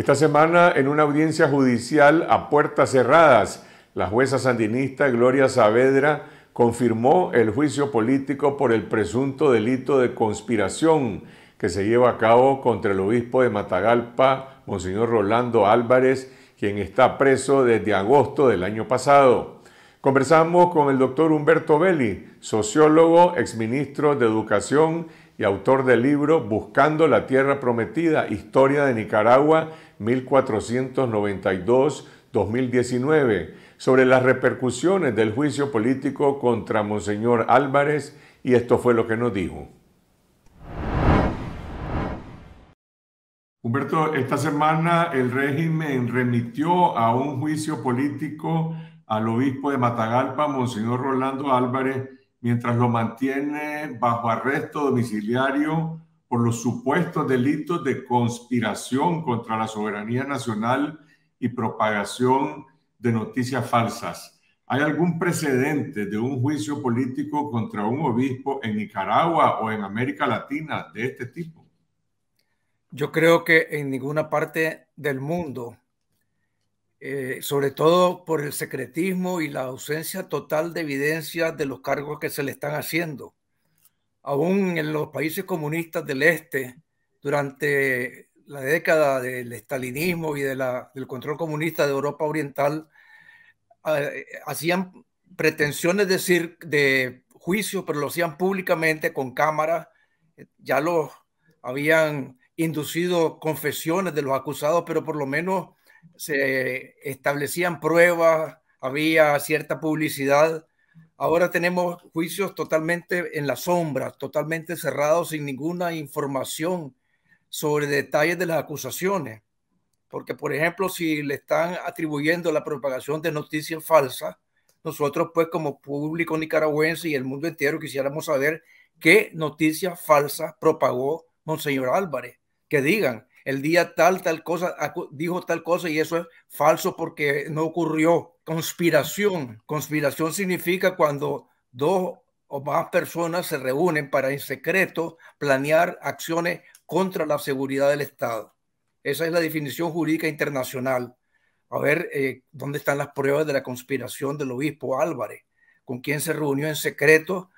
Esta semana, en una audiencia judicial a puertas cerradas, la jueza sandinista Gloria Saavedra confirmó el juicio político por el presunto delito de conspiración que se lleva a cabo contra el obispo de Matagalpa, Monseñor Rolando Álvarez, quien está preso desde agosto del año pasado. Conversamos con el doctor Humberto Belli, sociólogo, exministro de Educación y autor del libro Buscando la Tierra Prometida, Historia de Nicaragua 1492-2019 sobre las repercusiones del juicio político contra Monseñor Álvarez y esto fue lo que nos dijo. Humberto, esta semana el régimen remitió a un juicio político al obispo de Matagalpa, Monseñor Rolando Álvarez, mientras lo mantiene bajo arresto domiciliario por los supuestos delitos de conspiración contra la soberanía nacional y propagación de noticias falsas. ¿Hay algún precedente de un juicio político contra un obispo en Nicaragua o en América Latina de este tipo? Yo creo que en ninguna parte del mundo, eh, sobre todo por el secretismo y la ausencia total de evidencia de los cargos que se le están haciendo aún en los países comunistas del este, durante la década del estalinismo y del control comunista de Europa Oriental, ah, hacían pretensiones de, decir, de juicio, pero lo hacían públicamente con cámaras. Ya los habían inducido confesiones de los acusados, pero por lo menos se establecían pruebas, había cierta publicidad Ahora tenemos juicios totalmente en la sombra, totalmente cerrados, sin ninguna información sobre detalles de las acusaciones. Porque, por ejemplo, si le están atribuyendo la propagación de noticias falsas, nosotros, pues, como público nicaragüense y el mundo entero, quisiéramos saber qué noticias falsas propagó Monseñor Álvarez. Que digan, el día tal, tal cosa, dijo tal cosa y eso es falso porque no ocurrió. Conspiración. Conspiración significa cuando dos o más personas se reúnen para en secreto planear acciones contra la seguridad del Estado. Esa es la definición jurídica internacional. A ver, eh, ¿dónde están las pruebas de la conspiración del obispo Álvarez? ¿Con quien se reunió en secreto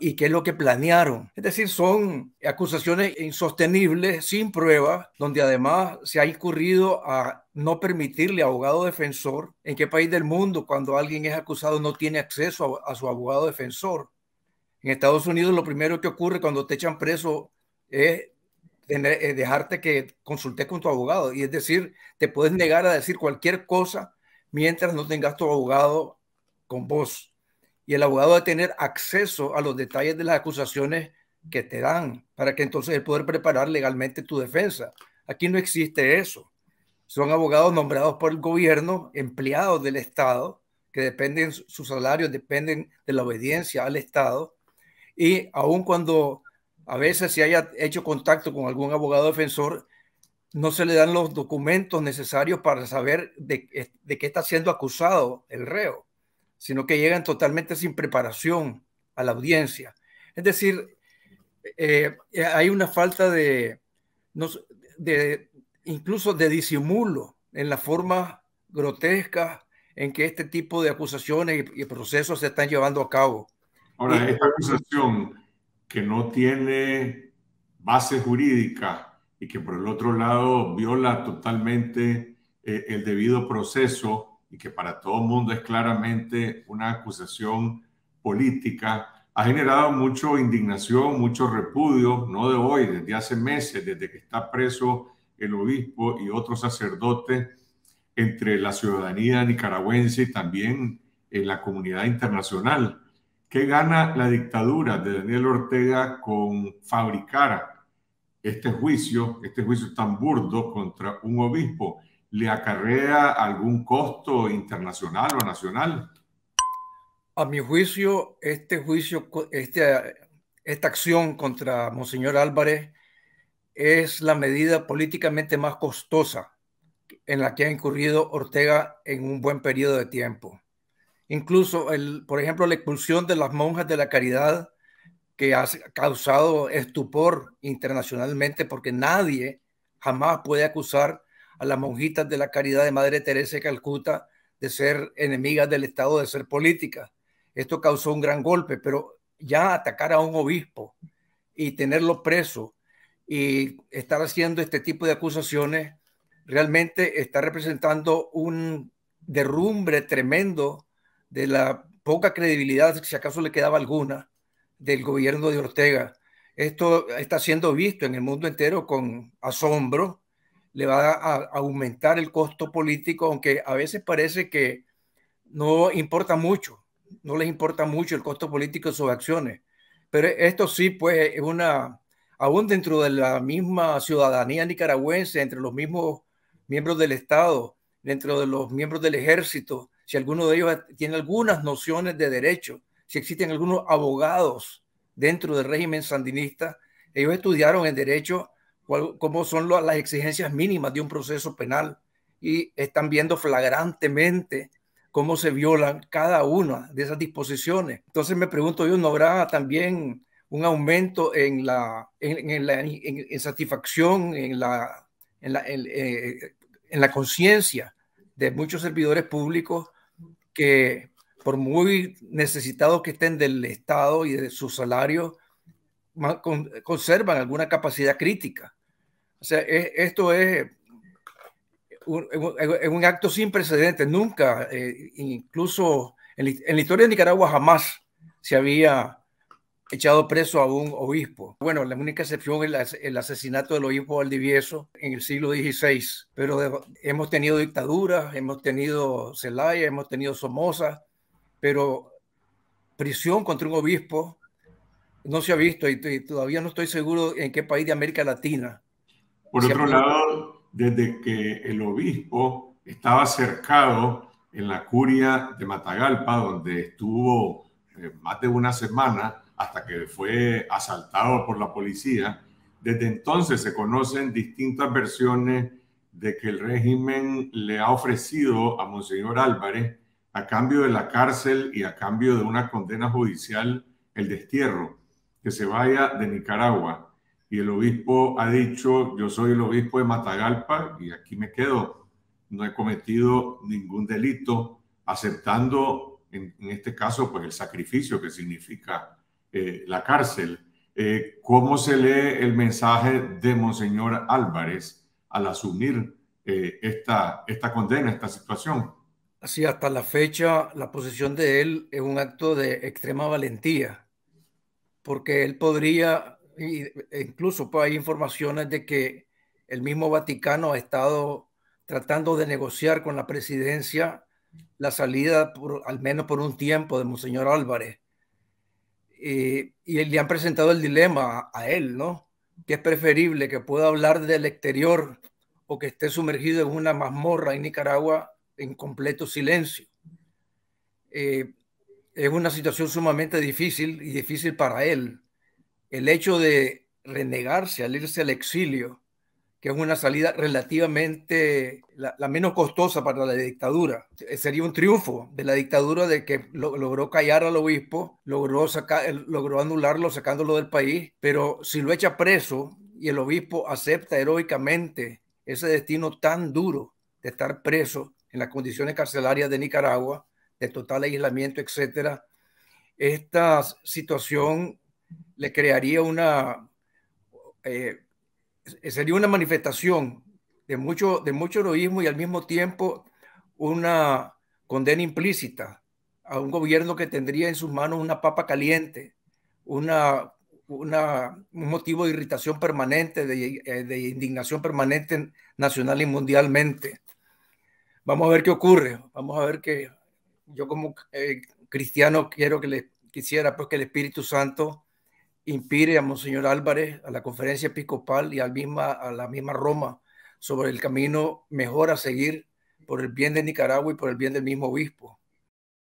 y qué es lo que planearon. Es decir, son acusaciones insostenibles, sin pruebas, donde además se ha incurrido a no permitirle abogado defensor. ¿En qué país del mundo cuando alguien es acusado no tiene acceso a, su abogado defensor? En Estados Unidos lo primero que ocurre cuando te echan preso es eh, dejarte que consultes con tu abogado. Y es decir, te puedes negar a decir cualquier cosa mientras no tengas tu abogado con vos y el abogado va tener acceso a los detalles de las acusaciones que te dan para que entonces puedas preparar legalmente tu defensa. Aquí no existe eso. Son abogados nombrados por el gobierno, empleados del Estado, que dependen, sus salarios dependen de la obediencia al Estado. Y aun cuando a veces se haya hecho contacto con algún abogado defensor, no se le dan los documentos necesarios para saber de qué está siendo acusado el reo sino que llegan totalmente sin preparación a la audiencia. Es decir, eh, eh, hay una falta de, de, incluso de disimulo en la forma grotesca en que este tipo de acusaciones y, procesos se están llevando a cabo. Ahora, esta acusación que no tiene base jurídica y que por el otro lado viola totalmente eh, el debido proceso, y que para todo el mundo es claramente una acusación política, ha generado mucha indignación, mucho repudio, no de hoy, desde hace meses, desde que está preso el obispo y otro sacerdote entre la ciudadanía nicaragüense y también en la comunidad internacional. ¿Qué gana la dictadura de Daniel Ortega con fabricar este juicio, este juicio tan burdo contra un obispo? le acarrea algún costo internacional o nacional? A mi juicio, este juicio, este, esta acción contra Monseñor Álvarez es la medida políticamente más costosa en la que ha incurrido Ortega en un buen periodo de tiempo. Incluso, el, por ejemplo, la expulsión de las monjas de la caridad, que ha causado estupor internacionalmente porque nadie jamás puede acusar a las monjitas de la caridad de Madre Teresa de Calcuta de ser enemigas del Estado, de ser política Esto causó un gran golpe, pero ya atacar a un obispo y tenerlo preso y estar haciendo este tipo de acusaciones realmente está representando un derrumbre tremendo de la poca credibilidad, si acaso le quedaba alguna, del gobierno de Ortega. Esto está siendo visto en el mundo entero con asombro le va a aumentar el costo político, aunque a veces parece que no importa mucho, no les importa mucho el costo político de sus acciones. Pero esto sí, pues, es una, aún dentro de la misma ciudadanía nicaragüense, entre los mismos miembros del Estado, dentro de los miembros del ejército, si alguno de ellos tiene algunas nociones de derecho, si existen algunos abogados dentro del régimen sandinista, ellos estudiaron el derecho cómo son las exigencias mínimas de un proceso penal y están viendo flagrantemente cómo se violan cada una de esas disposiciones. Entonces me pregunto yo, ¿no habrá también un aumento en la, la satisfacción, en la, eh, la conciencia de muchos servidores públicos que por muy necesitados que estén del Estado y de su salario, conservan alguna capacidad crítica? O sea, esto es un, acto sin precedentes. Nunca, eh, incluso en, la historia de Nicaragua jamás se había echado preso a un obispo. Bueno, la única excepción es el, asesinato del obispo Valdivieso en el siglo XVI, pero hemos tenido dictaduras, hemos tenido Zelaya, hemos tenido Somoza, pero prisión contra un obispo no se ha visto y todavía no estoy seguro en qué país de América Latina por otro lado, desde que el obispo estaba cercado en la curia de Matagalpa, donde estuvo eh, más de una semana hasta que fue asaltado por la policía, desde entonces se conocen distintas versiones de que el régimen le ha ofrecido a Monseñor Álvarez, a cambio de la cárcel y a cambio de una condena judicial, el destierro, que se vaya de Nicaragua y el obispo ha dicho, yo soy el obispo de Matagalpa y aquí me quedo, no he cometido ningún delito, aceptando en, este caso pues el sacrificio que significa eh, la cárcel. Eh, ¿Cómo se lee el mensaje de Monseñor Álvarez al asumir eh, esta, esta condena, esta situación? Así, hasta la fecha, la posesión de él es un acto de extrema valentía, porque él podría e, incluso pues, hay informaciones de que el mismo Vaticano ha estado tratando de negociar con la presidencia la salida, al menos por un tiempo, de Monseñor Álvarez. Eh, y le han presentado el dilema a, él, ¿no? Que es preferible que pueda hablar del exterior o que esté sumergido en una mazmorra en Nicaragua en completo silencio. Eh, es una situación sumamente difícil y difícil para él el hecho de renegarse al irse al exilio, que es una salida relativamente la, menos costosa para la dictadura. Eh, sería un triunfo de la dictadura de que logró callar al obispo, logró, eh, logró anularlo sacándolo del país, pero si lo echa preso y el obispo acepta heroicamente ese destino tan duro de estar preso en las condiciones carcelarias de Nicaragua, de total aislamiento, etcétera, esta situación le crearía una, eh, sería una manifestación de mucho, de mucho heroísmo y al mismo tiempo una condena implícita a un gobierno que tendría en sus manos una papa caliente, una, una un motivo de irritación permanente, de, eh, indignación permanente nacional y mundialmente. Vamos a ver qué ocurre, vamos a ver que yo como eh, cristiano quiero que les quisiera pues que el Espíritu Santo impide a Monseñor Álvarez, a la conferencia episcopal y misma, a la misma Roma sobre el camino mejor a seguir por el bien de Nicaragua y por el bien del mismo obispo.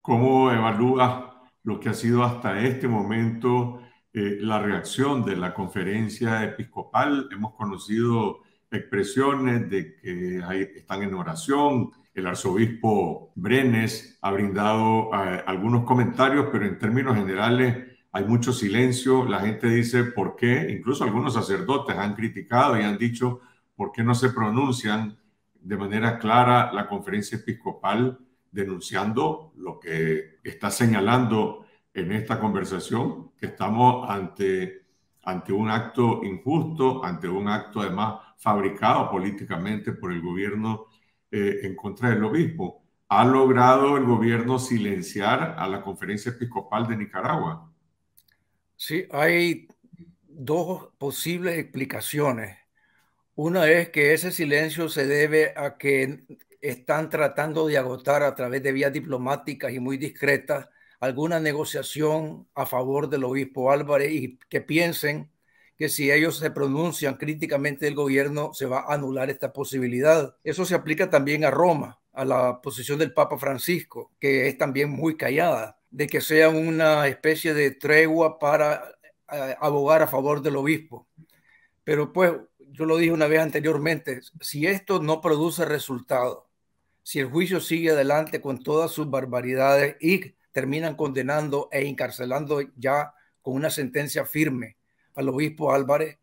¿Cómo evalúa lo que ha sido hasta este momento eh, la reacción de la conferencia episcopal? Hemos conocido expresiones de que están en oración. El arzobispo Brenes ha brindado eh, algunos comentarios, pero en términos generales hay mucho silencio, la gente dice por qué, incluso algunos sacerdotes han criticado y han dicho por qué no se pronuncian de manera clara la conferencia episcopal denunciando lo que está señalando en esta conversación, que estamos ante, ante un acto injusto, ante un acto además fabricado políticamente por el gobierno eh, en contra del obispo. ¿Ha logrado el gobierno silenciar a la conferencia episcopal de Nicaragua? Sí, hay dos posibles explicaciones. Una es que ese silencio se debe a que están tratando de agotar a través de vías diplomáticas y muy discretas alguna negociación a favor del obispo Álvarez y que piensen que si ellos se pronuncian críticamente del gobierno se va a anular esta posibilidad. Eso se aplica también a Roma, a la posición del Papa Francisco, que es también muy callada de que sea una especie de tregua para eh, abogar a favor del obispo. Pero pues, yo lo dije una vez anteriormente, si esto no produce resultado, si el juicio sigue adelante con todas sus barbaridades y terminan condenando e encarcelando ya con una sentencia firme al obispo Álvarez,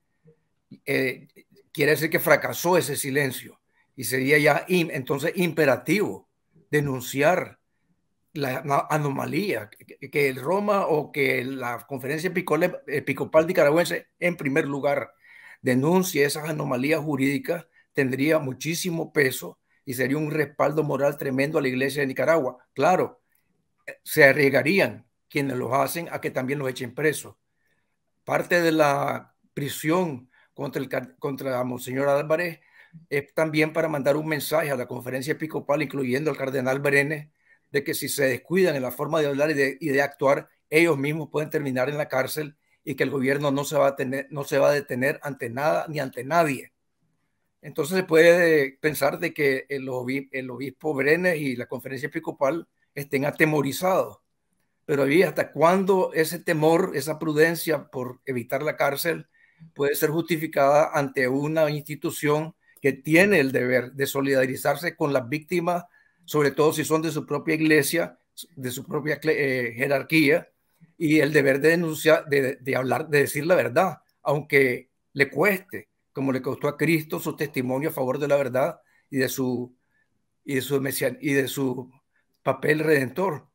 eh, quiere decir que fracasó ese silencio y sería ya entonces imperativo denunciar la anomalía que, el Roma o que la conferencia episcopal nicaragüense en primer lugar denuncie esas anomalías jurídicas tendría muchísimo peso y sería un respaldo moral tremendo a la iglesia de Nicaragua. Claro, eh, se arriesgarían quienes los hacen a que también los echen preso. Parte de la prisión contra, el, contra Monseñor Álvarez es también para mandar un mensaje a la conferencia episcopal, incluyendo al cardenal Berenes de que si se descuidan en la forma de hablar y de, actuar, ellos mismos pueden terminar en la cárcel y que el gobierno no se va a, tener, no se va a detener ante nada ni ante nadie. Entonces se puede pensar de que el, obispo, el obispo Brenes y la conferencia episcopal estén atemorizados. Pero ahí hasta cuándo ese temor, esa prudencia por evitar la cárcel puede ser justificada ante una institución que tiene el deber de solidarizarse con las víctimas sobre todo si son de su propia iglesia, de su propia eh, jerarquía, y el deber de denunciar, de, hablar, de decir la verdad, aunque le cueste, como le costó a Cristo su testimonio a favor de la verdad y de su, y su, y de su papel redentor.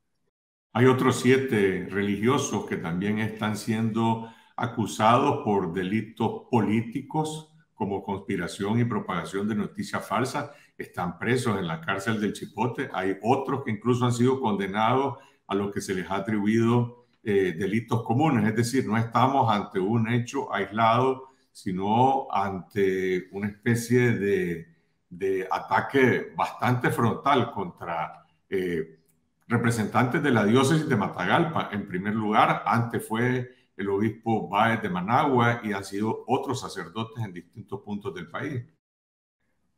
Hay otros siete religiosos que también están siendo acusados por delitos políticos como conspiración y propagación de noticias falsas, están presos en la cárcel del Chipote. Hay otros que incluso han sido condenados a lo que se les ha atribuido eh, delitos comunes. Es decir, no estamos ante un hecho aislado, sino ante una especie de, ataque bastante frontal contra eh, representantes de la diócesis de Matagalpa. En primer lugar, antes fue el obispo Báez de Managua y han sido otros sacerdotes en distintos puntos del país.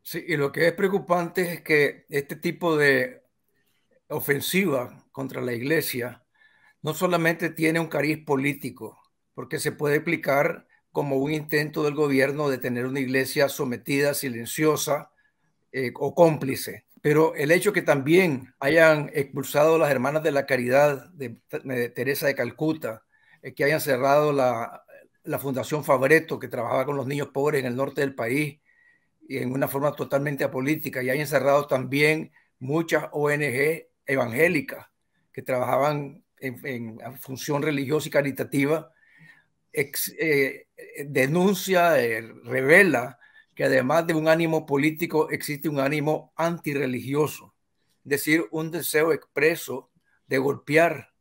Sí, y lo que es preocupante es que este tipo de ofensiva contra la iglesia no solamente tiene un cariz político, porque se puede explicar como un intento del gobierno de tener una iglesia sometida, silenciosa eh, o cómplice. Pero el hecho que también hayan expulsado las hermanas de la caridad de Teresa de Calcuta, eh, que hayan cerrado la, Fundación Fabreto, que trabajaba con los niños pobres en el norte del país y en una forma totalmente apolítica, y hayan cerrado también muchas ONG evangélicas que trabajaban en, función religiosa y caritativa, eh, denuncia, eh, revela que además de un ánimo político existe un ánimo antirreligioso, es decir, un deseo expreso de golpear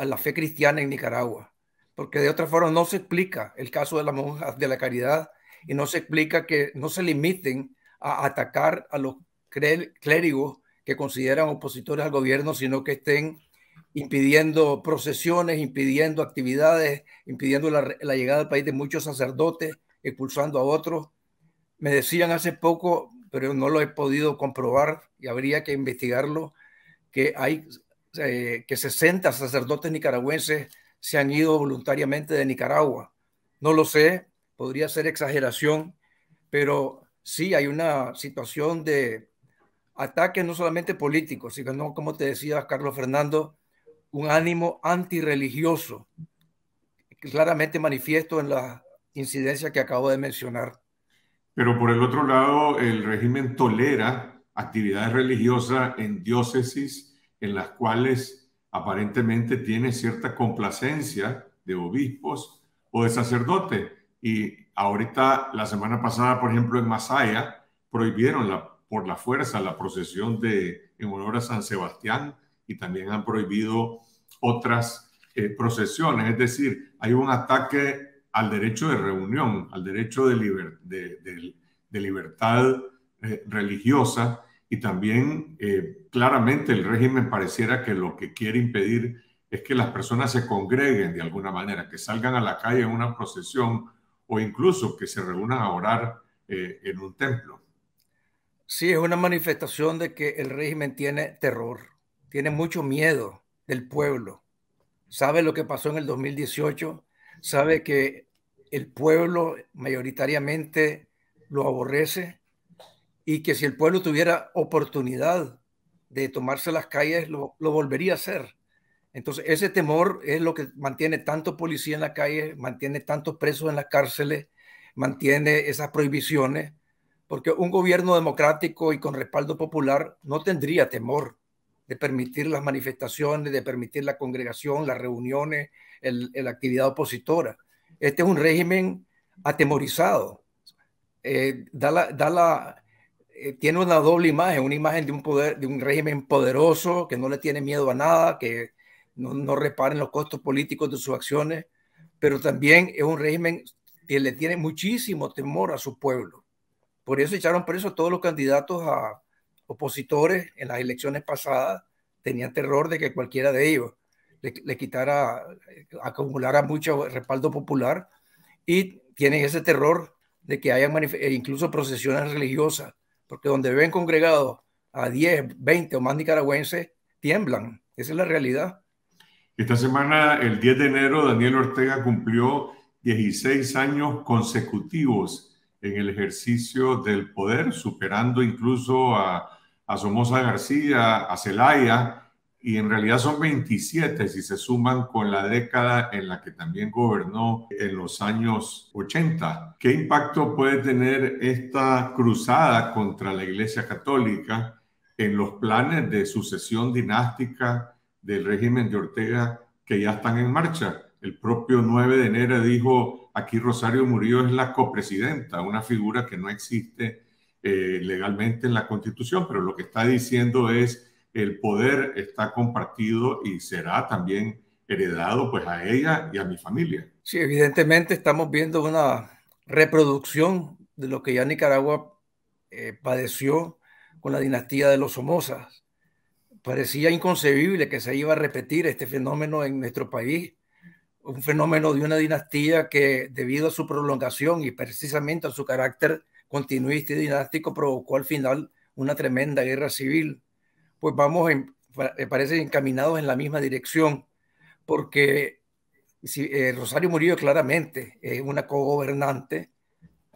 a la fe cristiana en Nicaragua, porque de otra forma no se explica el caso de las monjas de la caridad y no se explica que no se limiten a atacar a los clérigos que consideran opositores al gobierno, sino que estén impidiendo procesiones, impidiendo actividades, impidiendo la, llegada al país de muchos sacerdotes, expulsando a otros. Me decían hace poco, pero no lo he podido comprobar y habría que investigarlo, que hay eh, que 60 sacerdotes nicaragüenses se han ido voluntariamente de Nicaragua. No lo sé, podría ser exageración, pero sí hay una situación de ataque no solamente político sino como te decía Carlos Fernando, un ánimo antirreligioso claramente manifiesto en la incidencia que acabo de mencionar. Pero por el otro lado, el régimen tolera actividades religiosas en diócesis en las cuales aparentemente tiene cierta complacencia de obispos o de sacerdotes. Y ahorita, la semana pasada, por ejemplo, en Masaya, prohibieron por la fuerza la procesión de, en honor a San Sebastián y también han prohibido otras eh, procesiones. Es decir, hay un ataque al derecho de reunión, al derecho de, libertad eh, religiosa y también eh, claramente el régimen pareciera que lo que quiere impedir es que las personas se congreguen de alguna manera, que salgan a la calle en una procesión o incluso que se reúnan a orar eh, en un templo. Sí, es una manifestación de que el régimen tiene terror, tiene mucho miedo del pueblo. Sabe lo que pasó en el 2018, sabe que el pueblo mayoritariamente lo aborrece y que si el pueblo tuviera oportunidad de tomarse las calles, lo, volvería a hacer. Entonces, ese temor es lo que mantiene tanto policía en la calle, mantiene tantos presos en las cárceles, mantiene esas prohibiciones, porque un gobierno democrático y con respaldo popular no tendría temor de permitir las manifestaciones, de permitir la congregación, las reuniones, la actividad opositora. Este es un régimen atemorizado. Eh, da la, eh, tiene una doble imagen, una imagen de un poder, de un régimen poderoso que no le tiene miedo a nada, que no, no reparen los costos políticos de sus acciones, pero también es un régimen que le tiene muchísimo temor a su pueblo. Por eso echaron preso a todos los candidatos a opositores en las elecciones pasadas, tenían terror de que cualquiera de ellos le, quitara, eh, acumulara mucho respaldo popular y tienen ese terror de que haya eh, incluso procesiones religiosas porque donde ven congregados a 10, 20 o más nicaragüenses, tiemblan. Esa es la realidad. Esta semana, el 10 de enero, Daniel Ortega cumplió 16 años consecutivos en el ejercicio del poder, superando incluso a, a Somoza García, a Zelaya, y en realidad son 27 si se suman con la década en la que también gobernó en los años 80. ¿Qué impacto puede tener esta cruzada contra la Iglesia Católica en los planes de sucesión dinástica del régimen de Ortega que ya están en marcha? El propio 9 de enero dijo, aquí Rosario Murillo es la copresidenta, una figura que no existe eh, legalmente en la Constitución, pero lo que está diciendo es el poder está compartido y será también heredado pues a ella y a mi familia. Sí, evidentemente estamos viendo una reproducción de lo que ya Nicaragua eh, padeció con la dinastía de los Somozas. Parecía inconcebible que se iba a repetir este fenómeno en nuestro país, un fenómeno de una dinastía que debido a su prolongación y precisamente a su carácter continuista y dinástico provocó al final una tremenda guerra civil pues vamos, en, eh, parece, encaminados en la misma dirección, porque si, eh, Rosario Murillo claramente es una co-gobernante,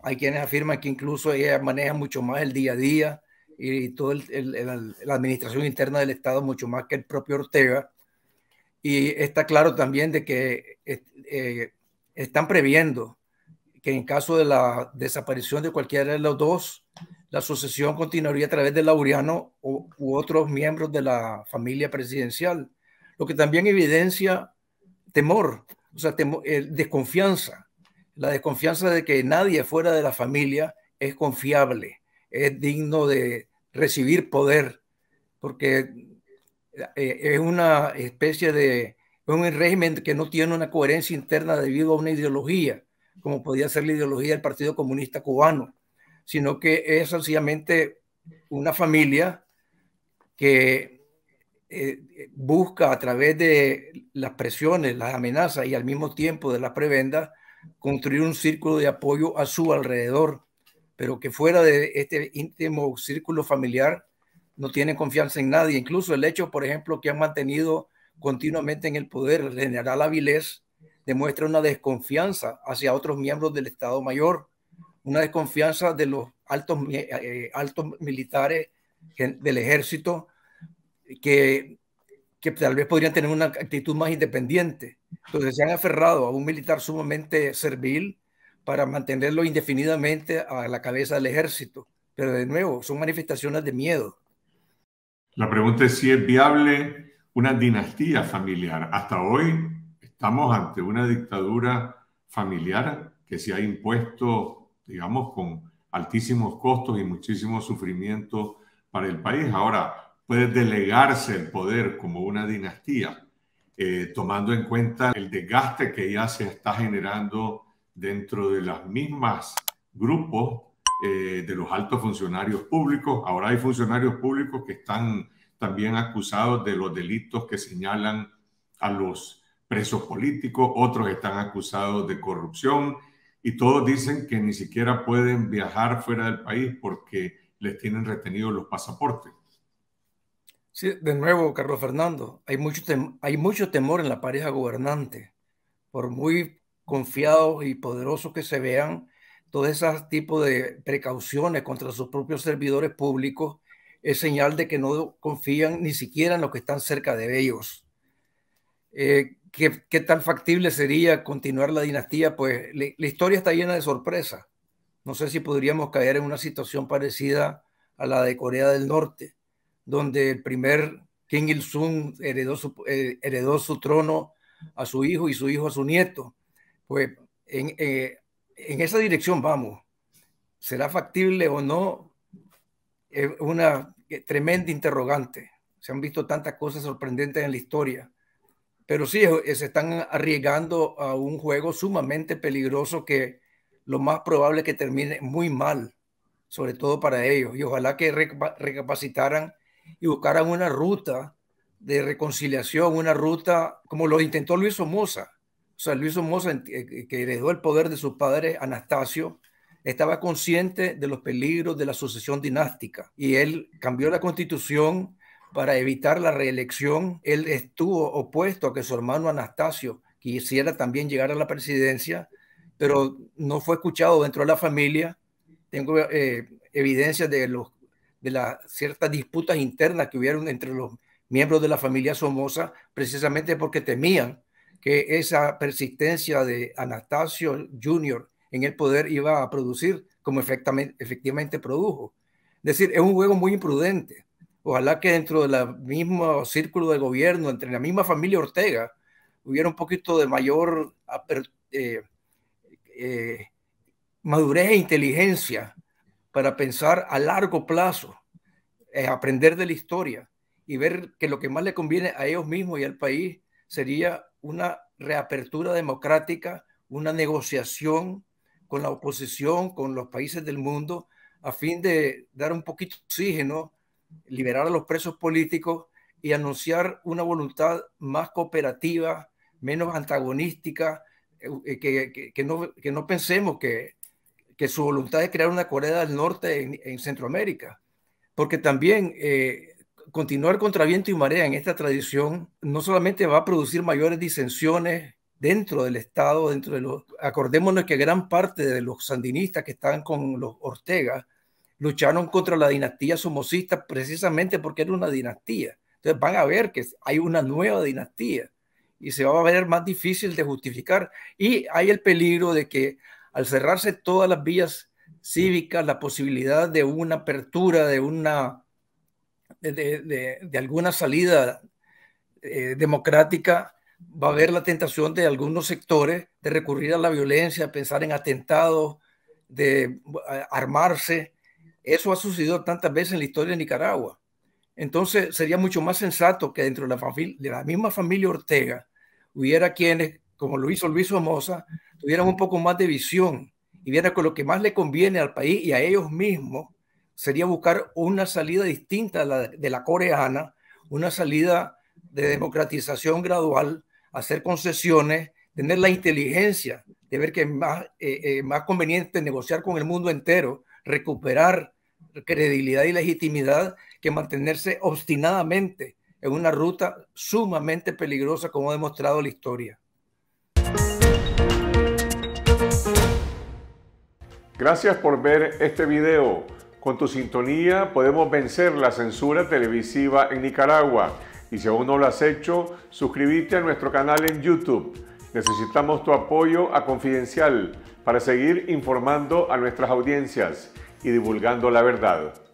Hay quienes afirman que incluso ella maneja mucho más el día a día y toda la administración interna del Estado mucho más que el propio Ortega. Y está claro también de que eh, están previendo que en caso de la desaparición de cualquiera de los dos, la sucesión continuaría a través de Laureano u, otros miembros de la familia presidencial, lo que también evidencia temor, o sea, eh, desconfianza, la desconfianza de que nadie fuera de la familia es confiable, es digno de recibir poder, porque eh, es una especie de un régimen que no tiene una coherencia interna debido a una ideología, como podía ser la ideología del Partido Comunista Cubano, sino que es sencillamente una familia que eh, eh, busca a través de las presiones, las amenazas y al mismo tiempo de las prebendas construir un círculo de apoyo a su alrededor, pero que fuera de este íntimo círculo familiar no tiene confianza en nadie. Incluso el hecho, por ejemplo, que han mantenido continuamente en el poder el general Avilés demuestra una desconfianza hacia otros miembros del Estado Mayor una desconfianza de los altos, eh, eh, altos militares del ejército que, que tal vez podrían tener una actitud más independiente. Entonces se han aferrado a un militar sumamente servil para mantenerlo indefinidamente a la cabeza del ejército. Pero de nuevo, son manifestaciones de miedo. La pregunta es si es viable una dinastía familiar. Hasta hoy estamos ante una dictadura familiar que se ha impuesto digamos, con altísimos costos y muchísimo sufrimiento para el país. Ahora, puede delegarse el poder como una dinastía, eh, tomando en cuenta el desgaste que ya se está generando dentro de las mismas grupos eh, de los altos funcionarios públicos. Ahora hay funcionarios públicos que están también acusados de los delitos que señalan a los presos políticos, otros están acusados de corrupción, y todos dicen que ni siquiera pueden viajar fuera del país porque les tienen retenidos los pasaportes. Sí, de nuevo, Carlos Fernando, hay mucho, hay mucho temor en la pareja gobernante. Por muy confiados y poderosos que se vean, todo ese tipo de precauciones contra sus propios servidores públicos es señal de que no confían ni siquiera en los que están cerca de ellos. Eh, ¿Qué, tan factible sería continuar la dinastía? Pues la historia está llena de sorpresas. No sé si podríamos caer en una situación parecida a la de Corea del Norte, donde el primer Kim Il-sung heredó su, eh, heredó su trono a su hijo y su hijo a su nieto. Pues en, eh, esa dirección vamos. ¿Será factible o no? Es una eh, tremenda interrogante. Se han visto tantas cosas sorprendentes en la historia pero sí, eh, se están arriesgando a un juego sumamente peligroso que lo más probable es que termine muy mal, sobre todo para ellos. Y ojalá que recapacitaran y buscaran una ruta de reconciliación, una ruta como lo intentó Luis Somoza. O sea, Luis Somoza, eh, que heredó el poder de su padre Anastasio, estaba consciente de los peligros de la sucesión dinástica y él cambió la constitución para evitar la reelección, él estuvo opuesto a que su hermano Anastasio quisiera también llegar a la presidencia, pero no fue escuchado dentro de la familia. Tengo eh, evidencia de, los, de las ciertas disputas internas que hubieron entre los miembros de la familia Somoza, precisamente porque temían que esa persistencia de Anastasio Jr. en el poder iba a producir como efectivamente, efectivamente produjo. Es decir, es un juego muy imprudente. Ojalá que dentro del mismo círculo de gobierno, entre la misma familia Ortega, hubiera un poquito de mayor eh, eh, madurez e inteligencia para pensar a largo plazo, eh, aprender de la historia y ver que lo que más le conviene a ellos mismos y al país sería una reapertura democrática, una negociación con la oposición, con los países del mundo, a fin de dar un poquito de oxígeno liberar a los presos políticos y anunciar una voluntad más cooperativa, menos antagonística, eh, eh, que, que, no, pensemos que, su voluntad es crear una Corea del Norte en, Centroamérica, porque también eh, continuar contra viento y marea en esta tradición no solamente va a producir mayores disensiones dentro del Estado, dentro de los... Acordémonos que gran parte de los sandinistas que están con los Ortega lucharon contra la dinastía somocista precisamente porque era una dinastía. Entonces van a ver que hay una nueva dinastía y se va a ver más difícil de justificar. Y hay el peligro de que al cerrarse todas las vías cívicas, la posibilidad de una apertura, de una, de, de, alguna salida eh, democrática, va a haber la tentación de algunos sectores de recurrir a la violencia, pensar en atentados, de armarse eso ha sucedido tantas veces en la historia de Nicaragua. Entonces sería mucho más sensato que dentro de la, misma familia Ortega hubiera quienes, como lo hizo Luis Somoza, tuvieran un poco más de visión y vieran con lo que más le conviene al país y a ellos mismos sería buscar una salida distinta de la, coreana, una salida de democratización gradual, hacer concesiones, tener la inteligencia de ver que es más, eh, eh, más conveniente negociar con el mundo entero, recuperar credibilidad y legitimidad que mantenerse obstinadamente en una ruta sumamente peligrosa como ha demostrado la historia. Gracias por ver este video. Con tu sintonía podemos vencer la censura televisiva en Nicaragua. Y si aún no lo has hecho, suscríbete a nuestro canal en YouTube. Necesitamos tu apoyo a Confidencial para seguir informando a nuestras audiencias y divulgando la verdad.